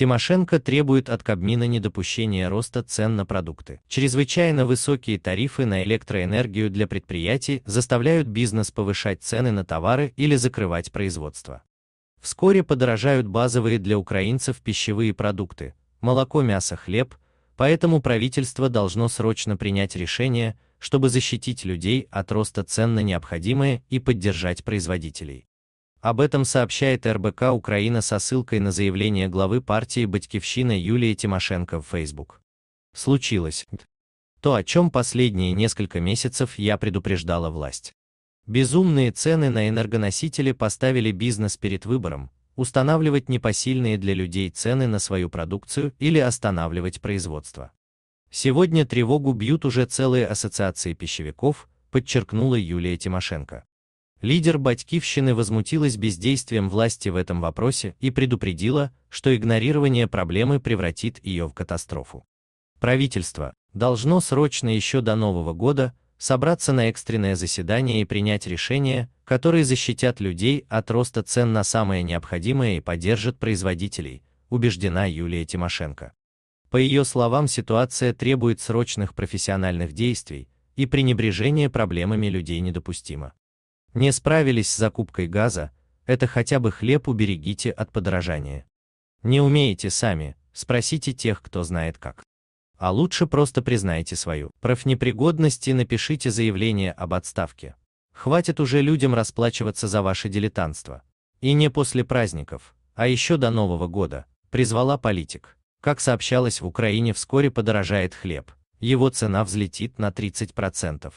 Тимошенко требует от Кабмина недопущения роста цен на продукты. Чрезвычайно высокие тарифы на электроэнергию для предприятий заставляют бизнес повышать цены на товары или закрывать производство. Вскоре подорожают базовые для украинцев пищевые продукты – молоко, мясо, хлеб, поэтому правительство должно срочно принять решение, чтобы защитить людей от роста цен на необходимое и поддержать производителей. Об этом сообщает РБК Украина со ссылкой на заявление главы партии «Батькивщина» Юлии Тимошенко в Facebook. Случилось то, о чем последние несколько месяцев я предупреждала власть. Безумные цены на энергоносители поставили бизнес перед выбором, устанавливать непосильные для людей цены на свою продукцию или останавливать производство. Сегодня тревогу бьют уже целые ассоциации пищевиков, подчеркнула Юлия Тимошенко. Лидер Батькивщины возмутилась бездействием власти в этом вопросе и предупредила, что игнорирование проблемы превратит ее в катастрофу. Правительство должно срочно еще до Нового года собраться на экстренное заседание и принять решения, которые защитят людей от роста цен на самое необходимое и поддержат производителей, убеждена Юлия Тимошенко. По ее словам, ситуация требует срочных профессиональных действий, и пренебрежение проблемами людей недопустимо. Не справились с закупкой газа, это хотя бы хлеб уберегите от подорожания. Не умеете сами, спросите тех, кто знает как. А лучше просто признайте свою профнепригодность и напишите заявление об отставке. Хватит уже людям расплачиваться за ваше дилетантство. И не после праздников, а еще до Нового года, призвала политик. Как сообщалось, в Украине вскоре подорожает хлеб. Его цена взлетит на 30%.